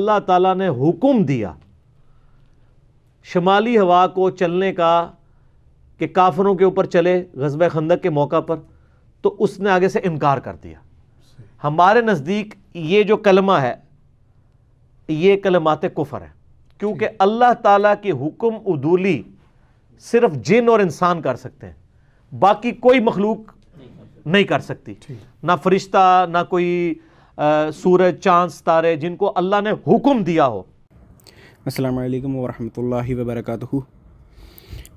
अल्लाह ताला ने हुक्म दिया शमाली हवा को चलने का कि काफरों के ऊपर चले गजब खंदक के मौका पर तो उसने आगे से इनकार कर दिया हमारे नज़दीक ये जो कलमा है ये कलमात कुफर है क्योंकि अल्लाह ताला की हुक्म उदूली सिर्फ जिन और इंसान कर सकते हैं बाकी कोई मखलूक नहीं कर सकती ना फरिश्ता ना कोई सूरज चांद सितारे जिनको अल्लाह ने हुक्म दिया हो असलकम वरहल वबरक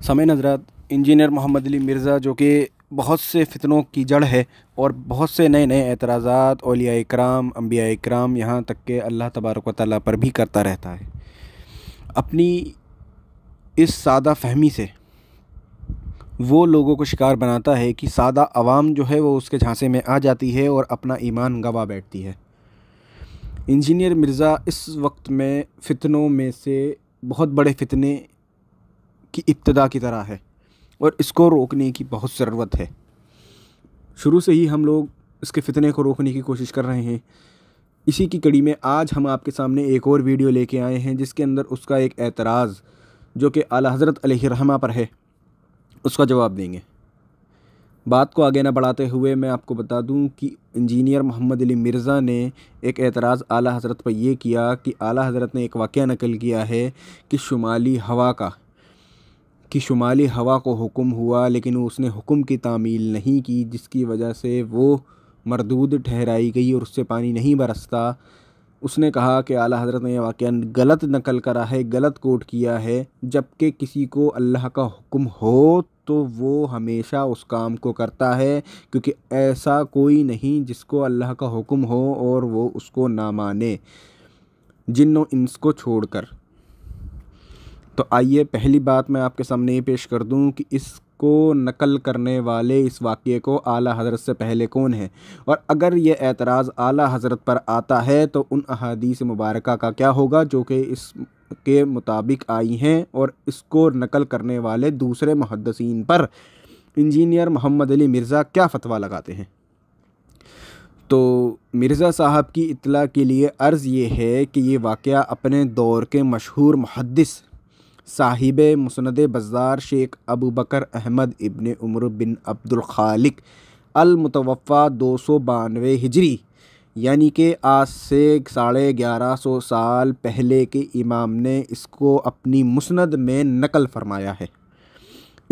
समय नजरात इंजीनियर मोहम्मद अली मिर्ज़ा जो कि बहुत से फितनों की जड़ है और बहुत से नए नए एतराज़ात अलिया इक्राम अम्बिया इक्राम यहाँ तक के अल्लाह तबारक ताली पर भी करता रहता है अपनी इस सादा फहमी से वो लोगों को शिकार बनाता है कि सादा आवाम जो है वो उसके झांसे में आ जाती है और अपना ईमान गवा बैठती है इंजीनियर मिर्ज़ा इस वक्त में फ़ितनों में से बहुत बड़े फ़ितने की इब्तदा की तरह है और इसको रोकने की बहुत ज़रूरत है शुरू से ही हम लोग इसके फ़ितने को रोकने की कोशिश कर रहे हैं इसी की कड़ी में आज हम आपके सामने एक और वीडियो लेके आए हैं जिसके अंदर उसका एक एतराज़ जो कि आला हज़रत रहमा पर है उसका जवाब देंगे बात को आगे न बढ़ाते हुए मैं आपको बता दूं कि इंजीनियर मोहम्मद अली मिर्ज़ा ने एक एतराज़ आला हज़रत पर यह किया कि आला हज़रत ने एक वाक़ नकल किया है कि शुमाली हवा का कि शुमाली हवा को हुक्म हुआ लेकिन उसने हुक्म की तामील नहीं की जिसकी वजह से वो मरदूद ठहराई गई और उससे पानी नहीं बरसता उसने कहा कि आला हजरत ने यह वाक़ गलत नकल करा है गलत कोट किया है जबकि किसी को अल्लाह का हुक्म हो तो वो हमेशा उस काम को करता है क्योंकि ऐसा कोई नहीं जिसको अल्लाह का हुक्म हो और वो उसको ना माने जिनों इंस को छोड़कर तो आइए पहली बात मैं आपके सामने ये पेश कर दूं कि इस को नकल करने वाले इस वाक़े को आला हज़रत से पहले कौन है और अगर ये एतराज़ आला हज़रत पर आता है तो उन अहादीस मुबारक का क्या होगा जो कि इस के मुताबिक आई हैं और इसको नकल करने वाले दूसरे मुहदसिन पर इंजीनियर मोहम्मद अली मिर्ज़ा क्या फ़तवा लगाते हैं तो मिर्ज़ा साहब की इतला के लिए अर्ज़ ये है कि ये वाक़ अपने दौर के मशहूर मुहदस साहिब मुसनद बाज़ार शेख अबू बकर अहमद इबन उमर बिन अल अलमतवा दो सौ बानवे हिजरी यानी कि आज से साढ़े ग्यारह सौ साल पहले के इमाम ने इसको अपनी मुसनद में नकल फरमाया है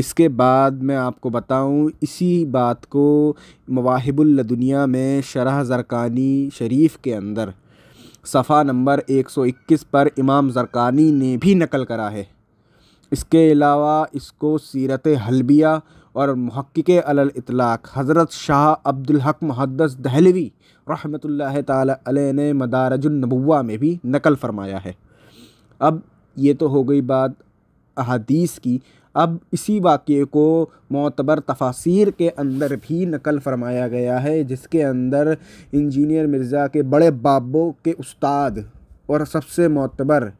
इसके बाद मैं आपको बताऊं इसी बात को मवाहिबुल दुनिया में शरह जरकानी शरीफ के अंदर सफ़ा नंबर 121 पर इमाम जरकानी ने भी नकल करा है इसके अलावा इसको सीरत हलबिया और महक्क अलल इतलाक़ हज़रत शाह हक मुहदस दहलवी रहमतुल्लाह ताली ने मदारजुलनबा में भी नकल फ़रमाया है अब ये तो हो गई बात अदीस की अब इसी वाक़े को मोतबर तफासिर के अंदर भी नकल फरमाया गया है जिसके अंदर इंजीनियर मिर्ज़ा के बड़े बाबों के उस्ताद और सबसे मोतबर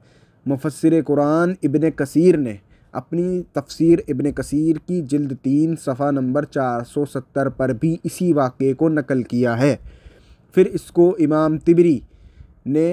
मुफसर कुरान इबन कसीर ने अपनी तफसीर इबन कसीर की जल्द तीन सफ़ा नंबर 470 पर भी इसी वाक़े को नकल किया है फिर इसको इमाम तिबरी ने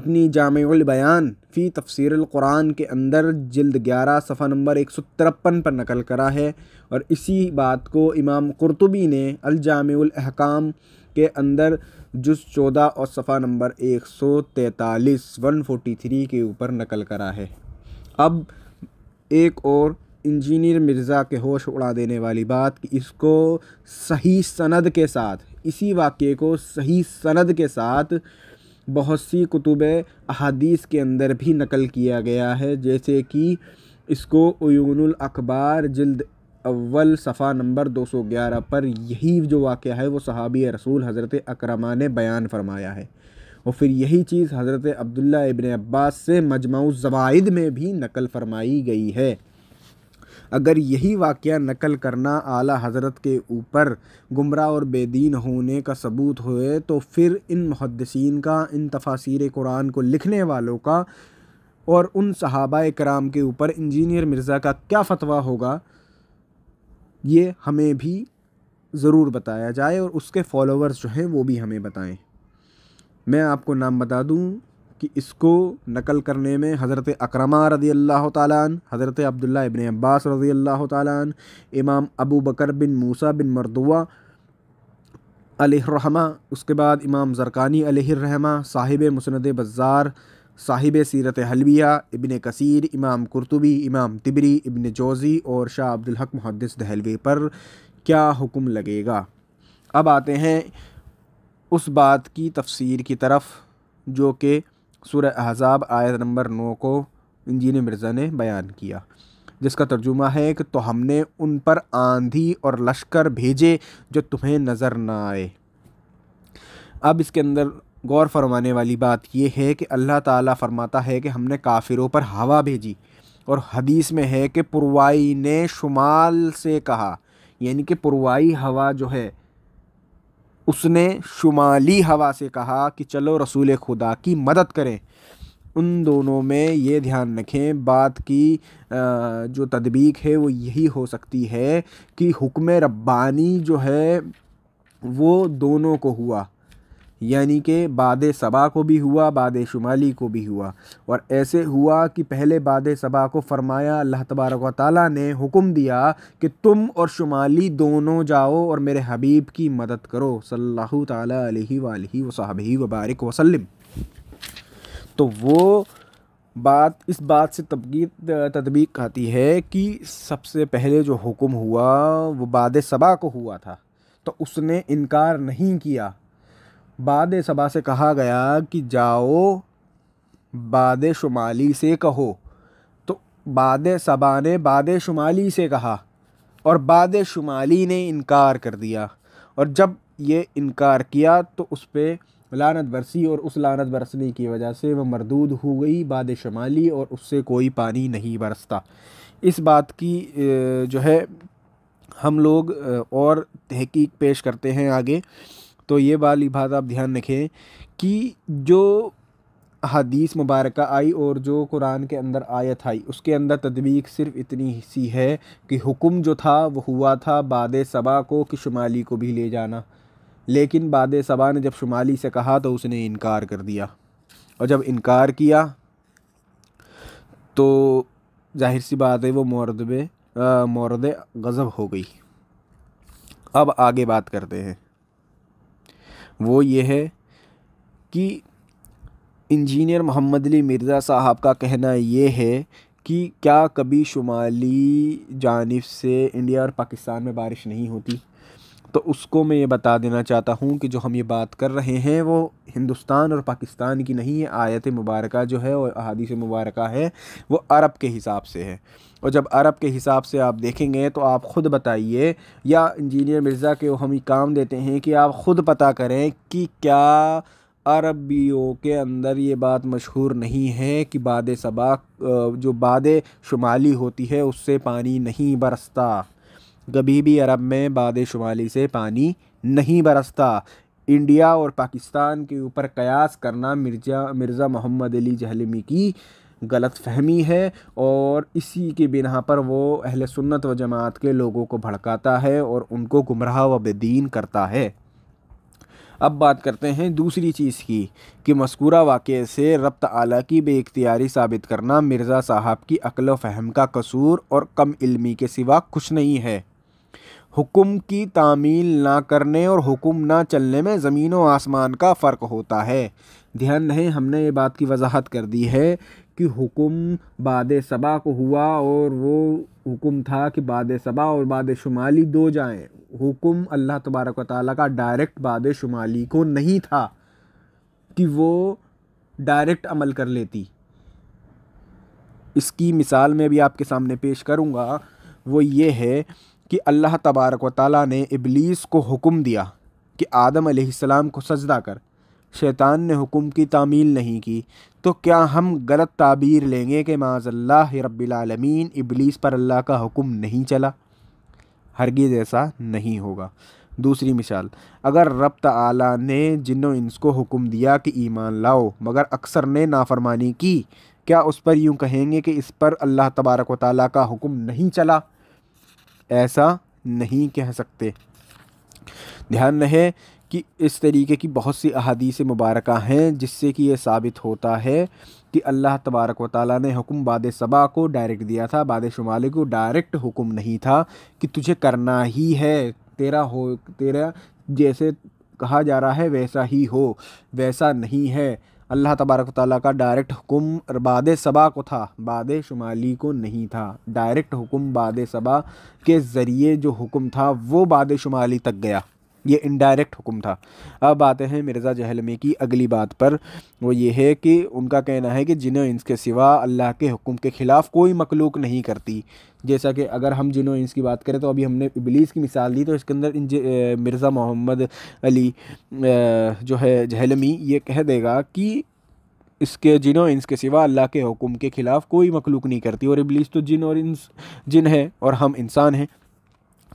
अपनी जामयान फ़ी तफसर कुरान के अंदर जल्द ग्यारह सफ़ा नंबर एक सौ तिरपन पर नकल करा है और इसी बात को इमाम कुरतुबी ने अलजाम अहकाम के अंदर जुस चौदह और सफ़ा नंबर एक सौ तैतालीस वन फोटी थ्री के ऊपर नकल करा है अब एक और इंजीनियर मिर्ज़ा के होश उड़ा देने वाली बात कि इसको सही सनद के साथ इसी वाक्य को सही सनद के साथ बहुत सी कुतुब अहादीस के अंदर भी नकल किया गया है जैसे कि इसको अयून अखबार जल्द अव्वल सफ़ा नंबर 211 पर यही जो वाक़ है वो सहाबी रसूल हज़रत अक्रमा ने बयान फरमाया है और फिर यही चीज़ हज़रत अब्दुल्ला इबन अब्बास से मजमाऊ जवाद में भी नकल फरमाई गई है अगर यही वाक़ नकल करना आला हज़रत के ऊपर गुमराह और बेदीन होने का सबूत हुए तो फिर इन मुहदसिन का इन तफासिर कुरान को लिखने वालों का और उन सहाबा कराम के ऊपर इंजीनियर मिर्ज़ा का क्या फ़तवा होगा ये हमें भी ज़रूर बताया जाए और उसके फॉलोवर्स जो हैं वो भी हमें बताएं मैं आपको नाम बता दूं कि इसको नकल करने में हज़रत अक्रमा रदी अल्लाह तालन हज़रत अब्दुल्ला इबन अब्बास रज़ी अल्लाह तालन इमाम अबू बकर बिन मूसा बिन मरदुआ अलहरमा उसके बाद इमाम ज़रकानी अलहरमा साहिब मुसनद बज़ार साहिब सीरत हलविया इबन कसीर इमाम कुरतुबी इमाम तिबरी इबन जोज़ी और शाह हक मुहदस दहलवी पर क्या हुक्म लगेगा अब आते हैं उस बात की तफसीर की तरफ जो कि सूर अहजाब आयत नंबर नौ को इंजीन मिर्ज़ा ने बयान किया जिसका तर्जुमा है कि तो हमने उन पर आंधी और लश्कर भेजे जो तुम्हें नज़र ना आए अब इसके अंदर गौर फरमाने वाली बात यह है कि अल्लाह ताला फरमाता है कि हमने काफिरों पर हवा भेजी और हदीस में है कि पुरवाई ने शुमाल से कहा यानी कि पुरवाई हवा जो है उसने शुमाली हवा से कहा कि चलो रसूल खुदा की मदद करें उन दोनों में ये ध्यान रखें बात की जो तदबीक है वो यही हो सकती है कि हुक्म रब्बानी जो है वो दोनों को हुआ यानी कि बाद सबा को भी हुआ बाद शुमाली को भी हुआ और ऐसे हुआ कि पहले बाद सबा को फरमाया अल्लाह तबारक ताली ने हुक्म दिया कि तुम और शुमाली दोनों जाओ और मेरे हबीब की मदद करो सल्लल्लाहु अलैहि वसाबी वबारक वसल्लम तो वो बात इस बात से तबगी तदबीक आती है कि सबसे पहले जो हुक्म हुआ वो बाद सबा को हुआ था तो उसने इनकार नहीं किया बाद सबा से कहा गया कि जाओ बाद शुमाली से कहो तो बाद सबा ने बाद शुमाली से कहा और बाद शुमाली ने इनकार कर दिया और जब ये इनकार किया तो उस पर लानत बरसी और उस लानत बरसने की वजह से वह मरदूद हो गई बाद शुमाली और उससे कोई पानी नहीं बरसता इस बात की जो है हम लोग और तहकीक पेश करते हैं आगे तो ये वाली बात आप ध्यान रखें कि जो हदीस मुबारक आई और जो कुरान के अंदर आयत आई उसके अंदर तदबीक सिर्फ इतनी सी है कि हुक्म जो था वो हुआ था बाद सबा को कि शुमाली को भी ले जाना लेकिन बाद सबा ने जब शुमाली से कहा तो उसने इनकार कर दिया और जब इनकार किया तो जाहिर सी बात है वो मरदबे मरद गज़ब हो गई अब आगे बात करते हैं वो ये है कि इंजीनियर मोहम्मद अली मिर्ज़ा साहब का कहना ये है कि क्या कभी शुमाली जानब से इंडिया और पाकिस्तान में बारिश नहीं होती तो उसको मैं ये बता देना चाहता हूँ कि जो हम ये बात कर रहे हैं वो हिंदुस्तान और पाकिस्तान की नहीं है आयत मुबारक जो है और अहादीस मुबारक है वो अरब के हिसाब से है और जब अरब के हिसाब से आप देखेंगे तो आप ख़ुद बताइए या इंजीनियर मिर्ज़ा के हम काम देते हैं कि आप ख़ुद पता करें कि क्या अरबियों के अंदर ये बात मशहूर नहीं है कि बाद सबाक जो बाद शुमाली होती है उससे पानी नहीं बरसता कभी भी अरब में बाद शुमाली से पानी नहीं बरसता इंडिया और पाकिस्तान के ऊपर कयास करना मिर्जा मिर्ज़ा मोहम्मद अली जहलमी की गलत फहमी है और इसी के बिना पर वो अहल सुन्नत व जमात के लोगों को भड़काता है और उनको गुमराह व बेदीन करता है अब बात करते हैं दूसरी चीज़ की कि मस्कूरा वाक़े से रब्त आला की बेख्तियारी साबित करना मिर्ज़ा साहब की अकल व फहम का कसूर और कम इलमी के सिवा कुछ नहीं है हुकुम की तामील ना करने और हुक्म ना चलने में ज़मीन व आसमान का फ़र्क होता है ध्यान रहे हमने ये बात की वजाहत कर दी है कि हुक्म बाद सबा को हुआ और वो हुकुम था कि बाद सबा और बाद शुमाली दो जाएं हुकुम अल्लाह तबारक ताली का डायरेक्ट बाद शुमाली को नहीं था कि वो डायरेक्ट अमल कर लेती इसकी मिसाल मैं भी आपके सामने पेश करूँगा वो ये है कि अल्लाह तबारक व ताली ने इबलीस को हुक्म दिया कि आदम आसमाम को सजदा कर शैतान ने हुक्म की तामील नहीं की तो क्या हम गलत ताबीर लेंगे कि माजल्ला रबालमीन इबलीस पर अल्लाह का हुक्म नहीं चला हरगिज़ ऐसा नहीं होगा दूसरी मिसाल अगर रब ताला ने जिनों इंस को हुक्म दिया कि ईमान लाओ मगर अक्सर ने नाफरमानी की क्या उस पर यूँ कहेंगे कि इस पर अल्लाह तबारक व ताली का हुक्म नहीं चला ऐसा नहीं कह सकते ध्यान रहे कि इस तरीके की बहुत सी अहादीस मुबारक हैं जिससे कि ये साबित होता है कि अल्लाह तबारक व ताली ने हुक्म बाद सबा को डायरेक्ट दिया था बाद शुमाले को डायरेक्ट हुक्म नहीं था कि तुझे करना ही है तेरा हो तेरा जैसे कहा जा रहा है वैसा ही हो वैसा नहीं है अल्लाह तबारक ताली का डायरेक्ट हुक्म बाद सबा को था बाद शुमाली को नहीं था डायरेक्ट हुक्म बाद सबा के ज़रिए जो हुक्म था वो बाद शुमाली तक गया ये इनडायरेक्ट हुक्म था अब आते हैं मिर्ज़ा जहलमी की अगली बात पर वो ये है कि उनका कहना है कि जिनों के सिवा अल्लाह के हुक्म के ख़िलाफ़ कोई मखलूक नहीं करती जैसा कि अगर हम जिनों की बात करें तो अभी हमने इबलीस की मिसाल दी तो इसके अंदर इन मिर्ज़ा मोहम्मद अली जो है जहलमी ये कह देगा कि इसके जिन और इंस के सिवा अल्लाह के हुक्म के ख़िलाफ़ कोई मखलूक नहीं करती और इबलीस तो जिन और इंस जिन है और हम इंसान हैं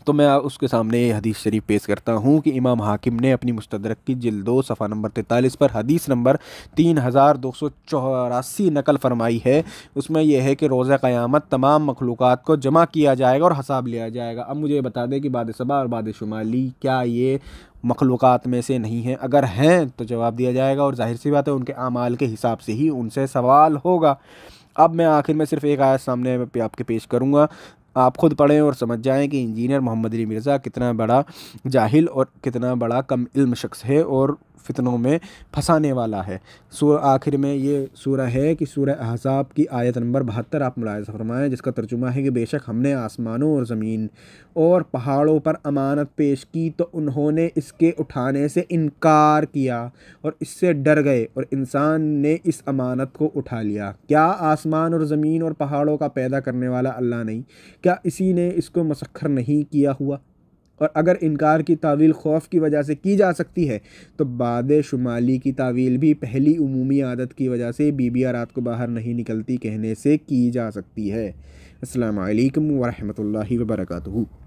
तो मैं उसके सामने हदीस शरीफ पेश करता हूँ कि इमाम हाकिम ने अपनी मुस्तदरक की जल दो सफ़ा नंबर तैतालीस पर हदीस नंबर तीन हज़ार दो सौ चौरासी नकल फरमाई है उसमें यह है कि रोज़ क़यामत तमाम मखलूक को जमा किया जाएगा और हसाब लिया जाएगा अब मुझे बता दें कि बाद सबा और बाद शुमाली क्या ये मखलूक में से नहीं हैं अगर हैं तो जवाब दिया जाएगा और जाहिर सी बात है उनके अमाल के हिसाब से ही उनसे सवाल होगा अब मैं आखिर में सिर्फ एक आयत सामने आपके पेश करूँगा आप खुद पढ़ें और समझ जाएं कि इंजीनियर मोहम्मद अली मिर्ज़ा कितना बड़ा जाहिल और कितना बड़ा कम इल्म शख्स है और फितनों में फंसाने वाला है सूर आखिर में ये सूरह है कि सूरह अहसाब की आयत नंबर बहत्तर आप मुलायजा फरमाएँ जिसका तर्जुमा है कि बेशक हमने आसमानों और ज़मीन और पहाड़ों पर अमानत पेश की तो उन्होंने इसके उठाने से इनकार किया और इससे डर गए और इंसान ने इस अमानत को उठा लिया क्या आसमान और ज़मीन और पहाड़ों का पैदा करने वाला अल्लाह नहीं क्या इसी ने इसको मसखर नहीं किया हुआ और अगर इनकार की तावील खौफ की वजह से की जा सकती है तो बाद शुमाली की तावील भी पहली उमूमी आदत की वजह से बीबिया रात को बाहर नहीं निकलती कहने से की जा सकती है असलकम वरहमल वर्का